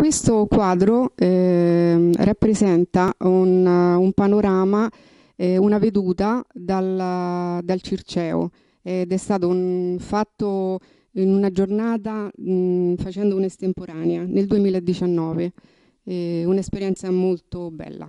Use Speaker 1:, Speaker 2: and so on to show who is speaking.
Speaker 1: questo quadro eh, rappresenta un, un panorama, eh, una veduta dal, dal Circeo ed è stato un, fatto in una giornata mh, facendo un'estemporanea nel 2019, eh, un'esperienza molto bella.